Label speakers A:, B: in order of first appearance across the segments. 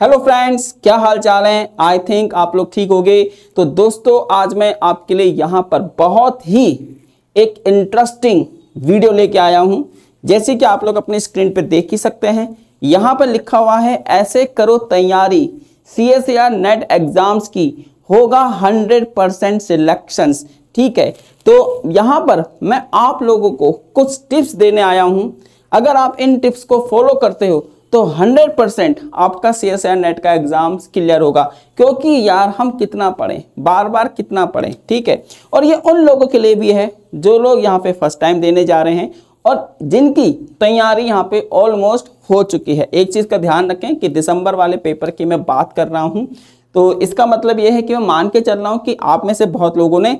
A: hello friends क्या हाल चाल है आई थिंक आप लोग ठीक होंगे तो दोस्तों आज मैं आपके लिए यहाँ पर बहुत ही एक इंटरेस्टिंग वीडियो लेके आया हूँ जैसे कि आप लोग अपने स्क्रीन पर देख ही सकते हैं यहाँ पर लिखा हुआ है ऐसे करो तैयारी सी एस नेट एग्ज़ाम्स की होगा हंड्रेड परसेंट सिलेक्शंस ठीक है तो यहाँ पर मैं आप लोगों को कुछ टिप्स देने आया हूँ अगर आप इन टिप्स को फॉलो करते हो तो 100 परसेंट आपका सी एस नेट का एग्जाम क्लियर होगा क्योंकि यार हम कितना पढ़ें बार बार कितना पढ़ें ठीक है और ये उन लोगों के लिए भी है जो लोग यहाँ पे फर्स्ट टाइम देने जा रहे हैं और जिनकी तैयारी यहाँ पे ऑलमोस्ट हो चुकी है एक चीज़ का ध्यान रखें कि दिसंबर वाले पेपर की मैं बात कर रहा हूँ तो इसका मतलब ये है कि मैं मान के चल रहा हूँ कि आप में से बहुत लोगों ने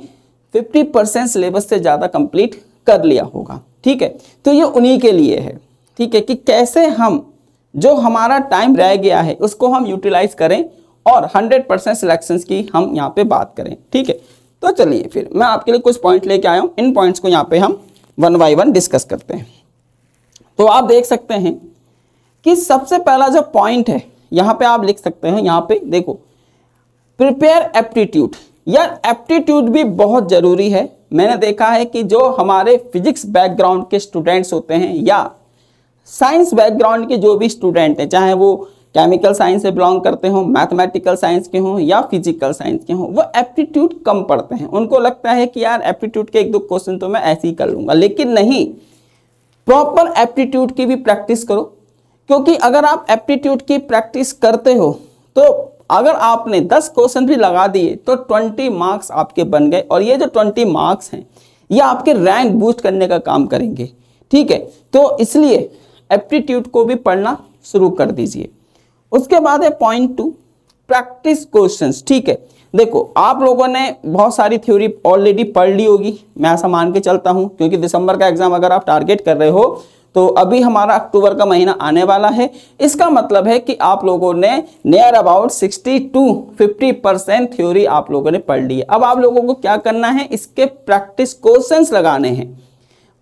A: 50 परसेंट सिलेबस से ज़्यादा कंप्लीट कर लिया होगा ठीक है तो ये उन्हीं के लिए है ठीक है कि कैसे हम जो हमारा टाइम रह गया है उसको हम यूटिलाइज करें और 100 परसेंट सिलेक्शन की हम यहाँ पे बात करें ठीक है तो चलिए फिर मैं आपके लिए कुछ पॉइंट लेके आया हूँ इन पॉइंट्स को यहाँ पे हम वन बाई वन डिस्कस करते हैं तो आप देख सकते हैं कि सबसे पहला जो पॉइंट है यहाँ पे आप लिख सकते हैं यहाँ पे देखो प्रिपेयर एप्टीट्यूड यार एप्टीट्यूड भी बहुत ज़रूरी है मैंने देखा है कि जो हमारे फिजिक्स बैकग्राउंड के स्टूडेंट्स होते हैं या साइंस बैकग्राउंड के जो भी स्टूडेंट हैं चाहे वो केमिकल साइंस से बिलोंग करते हों मैथमेटिकल साइंस के हों या फिजिकल साइंस के हों वो एप्टीट्यूड कम पढ़ते हैं उनको लगता है कि यार एप्टीट्यूड के एक दो क्वेश्चन तो मैं ऐसे ही कर लूँगा लेकिन नहीं प्रॉपर एप्टीट्यूड की भी प्रैक्टिस करो क्योंकि अगर आप एप्टीट्यूड की प्रैक्टिस करते हो तो अगर आपने 10 क्वेश्चन भी लगा दिए तो 20 मार्क्स आपके बन गए और ये जो 20 मार्क्स हैं ये आपके रैंक बूस्ट करने का काम करेंगे ठीक है तो इसलिए एप्टीट्यूड को भी पढ़ना शुरू कर दीजिए उसके बाद है पॉइंट टू प्रैक्टिस क्वेश्चंस ठीक है देखो आप लोगों ने बहुत सारी थ्योरी ऑलरेडी पढ़ ली होगी मैं ऐसा मान के चलता हूं क्योंकि दिसंबर का एग्जाम अगर आप टारगेट कर रहे हो तो अभी हमारा अक्टूबर का महीना आने वाला है इसका मतलब है कि आप लोगों ने near about 60 to 50 percent theory आप लोगों ने पढ़ ली है अब आप लोगों को क्या करना है इसके प्रैक्टिस क्वेश्चंस लगाने हैं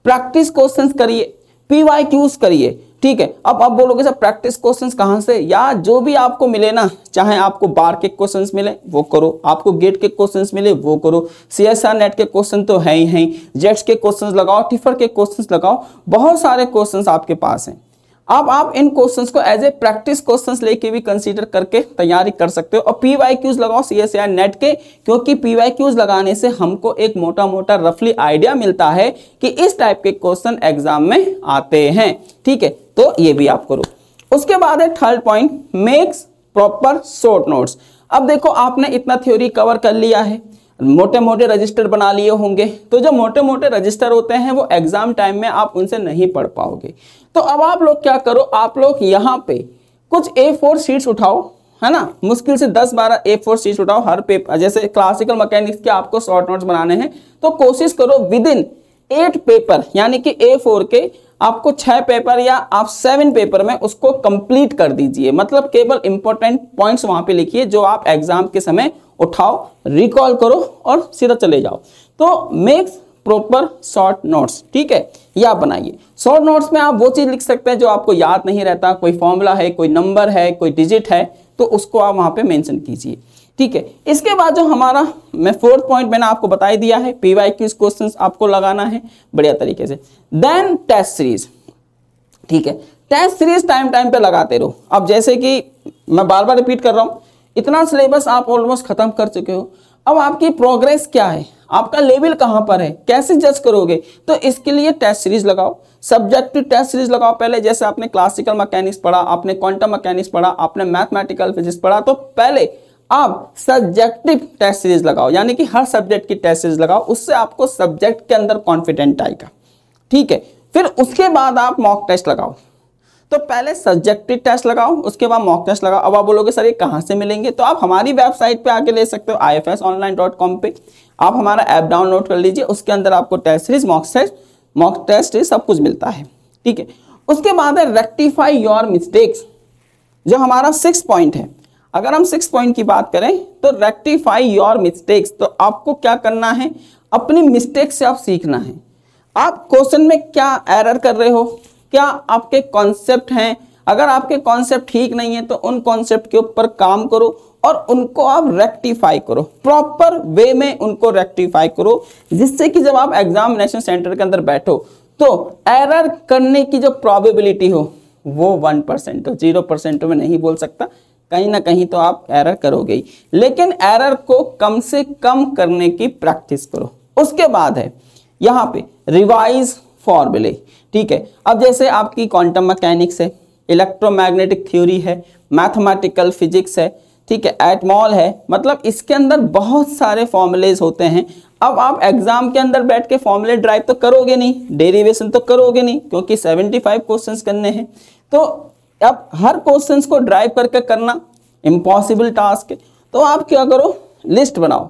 A: प्रैक्टिस क्वेश्चंस करिए पी वाई क्यूज करिए ठीक है अब आप बोलोगे सर प्रैक्टिस क्वेश्चंस कहां से या जो भी आपको मिले ना चाहे आपको बार के क्वेश्चंस मिले वो करो आपको गेट के क्वेश्चंस मिले वो करो सी एस आर नेट के क्वेश्चन तो है ही है जेट्स के क्वेश्चंस लगाओ टिफर के क्वेश्चंस लगाओ बहुत सारे क्वेश्चंस आपके पास हैं अब आप इन क्वेश्चंस को एज ए प्रैक्टिस क्वेश्चंस लेके भी कंसीडर करके तैयारी कर सकते हो और पीवाई क्यूज लगाओ सी एस आई नेट के क्योंकि पीवाई क्यूज लगाने से हमको एक मोटा मोटा रफली आइडिया मिलता है कि इस टाइप के क्वेश्चन एग्जाम में आते हैं ठीक है तो ये भी आप करो उसके बाद है third point makes proper short notes अब देखो आपने इतना थ्योरी कवर कर लिया है मोटे मोटे रजिस्टर बना लिए होंगे तो जो मोटे मोटे रजिस्टर होते हैं वो एग्ज़ाम टाइम में आप उनसे नहीं पढ़ पाओगे तो अब आप लोग क्या करो आप लोग यहाँ पे कुछ ए फोर सीट्स उठाओ है ना मुश्किल से 10-12 ए फोर सीट्स उठाओ हर पेपर जैसे क्लासिकल मैकेनिक्स के आपको शॉर्ट नोट्स बनाने हैं तो कोशिश करो विद इन एट पेपर यानी कि ए फोर के आपको छः पेपर या आप सेवन पेपर में उसको कंप्लीट कर दीजिए मतलब केवल इंपॉर्टेंट पॉइंट्स वहाँ पे लिखिए जो आप एग्जाम के समय उठाओ रिकॉल करो और सीधा चले जाओ तो मेक्स प्रॉपर शॉर्ट नोट्स ठीक है ये आप बनाइए शॉर्ट नोट्स में आप वो चीज़ लिख सकते हैं जो आपको याद नहीं रहता कोई फॉर्मूला है कोई नंबर है कोई डिजिट है तो उसको आप वहां पे मेंशन कीजिए ठीक है इसके बाद जो हमारा मैं फोर्थ पॉइंट मैंने आपको बताई दिया है पी वाई क्यूज क्वेश्चन आपको लगाना है बढ़िया तरीके से देन टेस्ट सीरीज ठीक है टेस्ट सीरीज टाइम टाइम पे लगाते रहो अब जैसे कि मैं बार बार रिपीट कर रहा हूं इतना सिलेबस आप ऑलमोस्ट ख़त्म कर चुके हो अब आपकी प्रोग्रेस क्या है आपका लेवल कहाँ पर है कैसे जज करोगे तो इसके लिए टेस्ट सीरीज लगाओ सब्जेक्टिव टेस्ट सीरीज लगाओ पहले जैसे आपने क्लासिकल मैकेनिक्स पढ़ा आपने क्वांटम मैकेनिक्स पढ़ा आपने मैथमेटिकल फिजिक्स पढ़ा तो पहले आप सब्जेक्टिव टेस्ट सीरीज लगाओ यानी कि हर सब्जेक्ट की टेस्ट सीरीज लगाओ उससे आपको सब्जेक्ट के अंदर कॉन्फिडेंट आएगा ठीक है फिर उसके बाद आप मॉक टेस्ट लगाओ तो पहले सब्जेक्टिव टेस्ट लगाओ उसके बाद मॉक टेस्ट लगाओ अब आप बोलोगे सर ये कहाँ से मिलेंगे तो आप हमारी वेबसाइट पे आके ले सकते हो I F S online dot com पर आप हमारा ऐप डाउनलोड कर लीजिए उसके अंदर आपको test series mock test mock test सब कुछ मिलता है ठीक है उसके बाद है रेक्टिफाई योर मिस्टेक्स जो हमारा सिक्स पॉइंट है अगर हम सिक्स पॉइंट की बात करें तो रेक्टिफाई योर मिस्टेक्स तो आपको क्या करना है अपनी मिस्टेक से आप सीखना है आप क्वेश्चन में क्या एरर कर रहे हो क्या आपके कॉन्सेप्ट हैं अगर आपके कॉन्सेप्ट ठीक नहीं है तो उन कॉन्सेप्ट के ऊपर काम करो और उनको आप रेक्टिफाई करो प्रॉपर वे में उनको रेक्टिफाई करो जिससे कि जब आप एग्जामिनेशन सेंटर के अंदर बैठो तो एरर करने की जो प्रॉबिबिलिटी हो वो वन परसेंट हो जीरो परसेंट में नहीं बोल सकता कहीं ना कहीं तो आप एरर करोगे ही लेकिन एरर को कम से कम करने की प्रैक्टिस करो उसके बाद है यहां पे रिवाइज फॉर्मूले ठीक है अब जैसे आपकी क्वांटम मैकेनिक्स है इलेक्ट्रोमैग्नेटिक थ्योरी है मैथमेटिकल फिजिक्स है ठीक है एटमॉल है मतलब इसके अंदर बहुत सारे फॉर्मूलेज होते हैं अब आप एग्जाम के अंदर बैठ के फॉर्मूले ड्राइव तो करोगे नहीं डेरिवेशन तो करोगे नहीं क्योंकि 75 क्वेश्चंस करने हैं तो अब हर क्वेश्चंस को ड्राइव करके करना इम्पॉसिबल टास्क है तो आप क्या करो लिस्ट बनाओ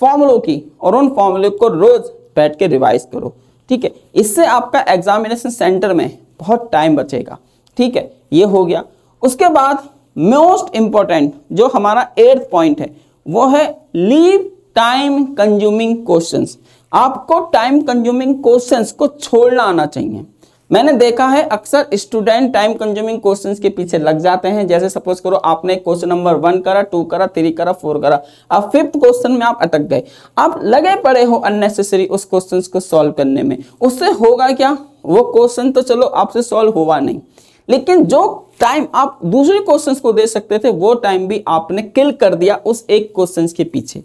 A: फॉर्मुलों की और उन फॉर्मुले को रोज़ बैठ के रिवाइज करो ठीक है इससे आपका एग्जामिनेशन सेंटर में बहुत टाइम बचेगा ठीक है ये हो गया उसके बाद मोस्ट इंपॉर्टेंट जो हमारा एट्थ पॉइंट है वो है लीव टाइम कंज्यूमिंग क्वेश्चंस आपको टाइम कंज्यूमिंग क्वेश्चंस को छोड़ना आना चाहिए मैंने देखा है अक्सर स्टूडेंट टाइम कंज्यूमिंग क्वेश्चंस के पीछे लग जाते हैं जैसे सपोज करो आपने क्वेश्चन नंबर वन करा टू करा थ्री करा फोर करा अब फिफ्थ क्वेश्चन में आप अटक गए आप लगे पड़े हो अननेसेसरी उस क्वेश्चंस को सॉल्व करने में उससे होगा क्या वो क्वेश्चन तो चलो आपसे सॉल्व हुआ नहीं लेकिन जो टाइम आप दूसरे क्वेश्चन को दे सकते थे वो टाइम भी आपने किल कर दिया उस एक क्वेश्चन के पीछे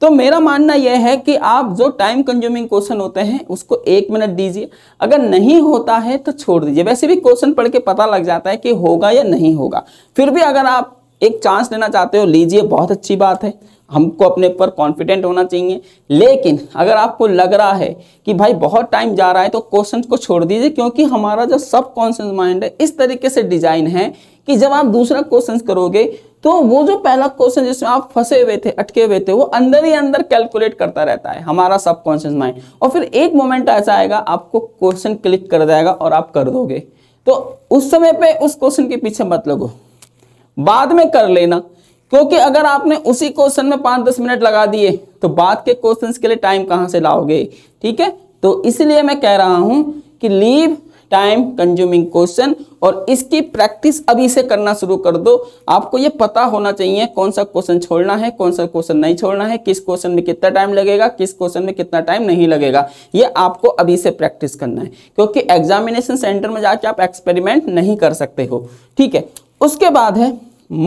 A: तो मेरा मानना यह है कि आप जो टाइम कंज्यूमिंग क्वेश्चन होते हैं उसको एक मिनट दीजिए अगर नहीं होता है तो छोड़ दीजिए वैसे भी क्वेश्चन पढ़ के पता लग जाता है कि होगा या नहीं होगा फिर भी अगर आप एक चांस लेना चाहते हो लीजिए बहुत अच्छी बात है हमको अपने ऊपर कॉन्फिडेंट होना चाहिए लेकिन अगर आपको लग रहा है कि भाई बहुत टाइम जा रहा है तो क्वेश्चन को छोड़ दीजिए क्योंकि हमारा जो सब कॉन्शियस माइंड है इस तरीके से डिजाइन है कि जब आप दूसरा क्वेश्चन करोगे तो वो जो पहला क्वेश्चन जिसमें आप फंसे हुए थे अटके हुए थे वो अंदर ही अंदर कैलकुलेट करता रहता है हमारा सबकॉन्शियस माइंड और फिर एक मोमेंट ऐसा आएगा आपको क्वेश्चन क्लिक कर जाएगा और आप कर दोगे तो उस समय पे उस क्वेश्चन के पीछे मत लगो बाद में कर लेना क्योंकि अगर आपने उसी क्वेश्चन में पांच दस मिनट लगा दिए तो बाद के क्वेश्चन के लिए टाइम कहां से लाओगे ठीक है तो इसलिए मैं कह रहा हूं कि लीव टाइम कंज्यूमिंग क्वेश्चन और इसकी प्रैक्टिस अभी से करना शुरू कर दो आपको ये पता होना चाहिए कौन सा क्वेश्चन छोड़ना है कौन सा क्वेश्चन नहीं छोड़ना है किस क्वेश्चन में कितना टाइम लगेगा किस क्वेश्चन में कितना टाइम नहीं लगेगा ये आपको अभी से प्रैक्टिस करना है क्योंकि एग्जामिनेशन सेंटर में जाके आप एक्सपेरिमेंट नहीं कर सकते हो ठीक है उसके बाद है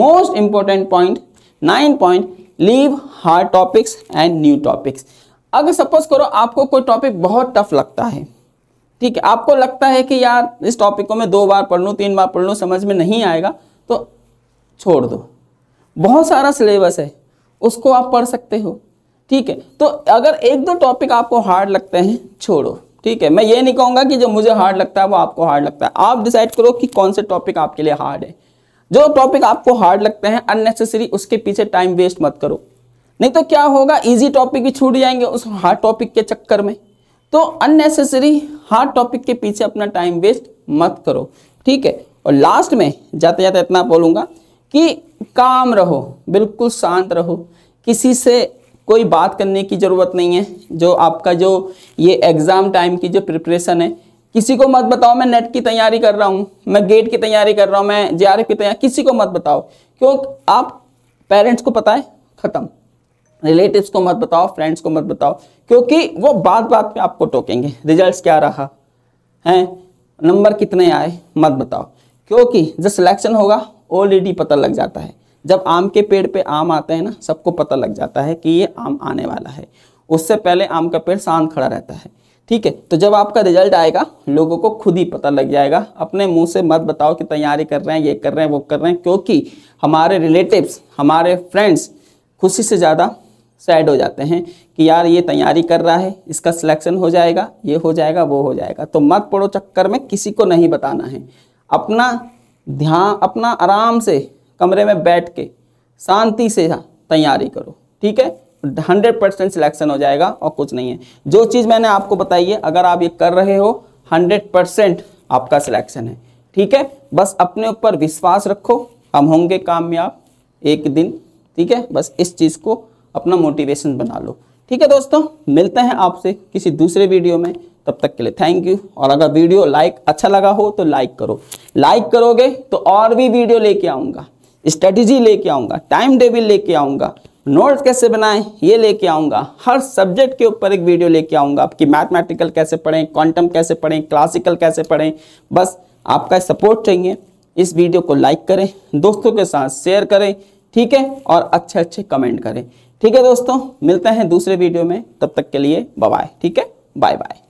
A: most important point nine point leave hard topics and new topics अगर सपोज करो आपको कोई टॉपिक बहुत टफ लगता है ठीक है आपको लगता है कि यार इस टॉपिक को मैं दो बार पढ़ लूँ तीन बार पढ़ लूँ समझ में नहीं आएगा तो छोड़ दो बहुत सारा सिलेबस है उसको आप पढ़ सकते हो ठीक है तो अगर एक दो टॉपिक आपको हार्ड लगते हैं छोड़ो ठीक है मैं ये नहीं कहूँगा कि जो मुझे हार्ड लगता है वो आपको हार्ड लगता है आप डिसाइड करो कि कौन से टॉपिक आपके लिए हार्ड है जो टॉपिक आपको हार्ड लगते हैं अननेसेसरी उसके पीछे टाइम वेस्ट मत करो नहीं तो क्या होगा इजी टॉपिक भी छूट जाएंगे उस हार्ड टॉपिक के चक्कर में तो अननेसेसरी हार्ड टॉपिक के पीछे अपना टाइम वेस्ट मत करो ठीक है और लास्ट में जाते जाते इतना बोलूँगा कि काम रहो बिल्कुल शांत रहो किसी से कोई बात करने की ज़रूरत नहीं है जो आपका जो ये एग्ज़ाम टाइम की जो प्रिपरेशन है किसी को मत बताओ मैं नेट की तैयारी कर रहा हूँ मैं गेट की तैयारी कर रहा हूँ मैं जे की तैयारी किसी को मत बताओ क्यों आप पेरेंट्स को पता है ख़त्म रिलेटिव्स को मत बताओ फ्रेंड्स को मत बताओ क्योंकि वो बात बात पे आपको टोकेंगे रिजल्ट्स क्या रहा हैं नंबर कितने आए मत बताओ क्योंकि जब सिलेक्शन होगा ऑलरेडी पता लग जाता है जब आम के पेड़ पे आम आते हैं ना सबको पता लग जाता है कि ये आम आने वाला है उससे पहले आम का पेड़ शांत खड़ा रहता है ठीक है तो जब आपका रिजल्ट आएगा लोगों को खुद ही पता लग जाएगा अपने मुंह से मत बताओ कि तैयारी कर रहे हैं ये कर रहे हैं वो कर रहे हैं क्योंकि हमारे रिलेटिव्स हमारे फ्रेंड्स खुशी से ज़्यादा सैड हो जाते हैं कि यार ये तैयारी कर रहा है इसका सिलेक्शन हो जाएगा ये हो जाएगा वो हो जाएगा तो मत पड़ो चक्कर में किसी को नहीं बताना है अपना ध्यान अपना आराम से कमरे में बैठ के शांति से तैयारी करो ठीक है हंड्रेड परसेंट सिलेक्शन हो जाएगा और कुछ नहीं है जो चीज़ मैंने आपको बताई है अगर आप ये कर रहे हो हंड्रेड परसेंट आपका सिलेक्शन है ठीक है बस अपने ऊपर विश्वास रखो हम होंगे कामयाब एक दिन ठीक है बस इस चीज़ को अपना मोटिवेशन बना लो ठीक है दोस्तों मिलते हैं आपसे किसी दूसरे वीडियो में तब तक के लिए थैंक यू और अगर वीडियो लाइक अच्छा लगा हो तो लाइक करो लाइक करोगे तो और भी वीडियो लेके आऊँगा स्ट्रेटजी लेके आऊँगा टाइम टेबल लेके आऊँगा नोट्स कैसे बनाएं ये लेके आऊँगा हर सब्जेक्ट के ऊपर एक वीडियो लेके आऊँगा आपकी मैथमेटिकल कैसे पढ़ें क्वांटम कैसे पढ़ें क्लासिकल कैसे पढ़ें बस आपका सपोर्ट चाहिए इस वीडियो को लाइक करें दोस्तों के साथ शेयर करें ठीक है और अच्छे अच्छे कमेंट करें ठीक है दोस्तों मिलते हैं दूसरे वीडियो में तब तक के लिए बाय ठीक है बाय बाय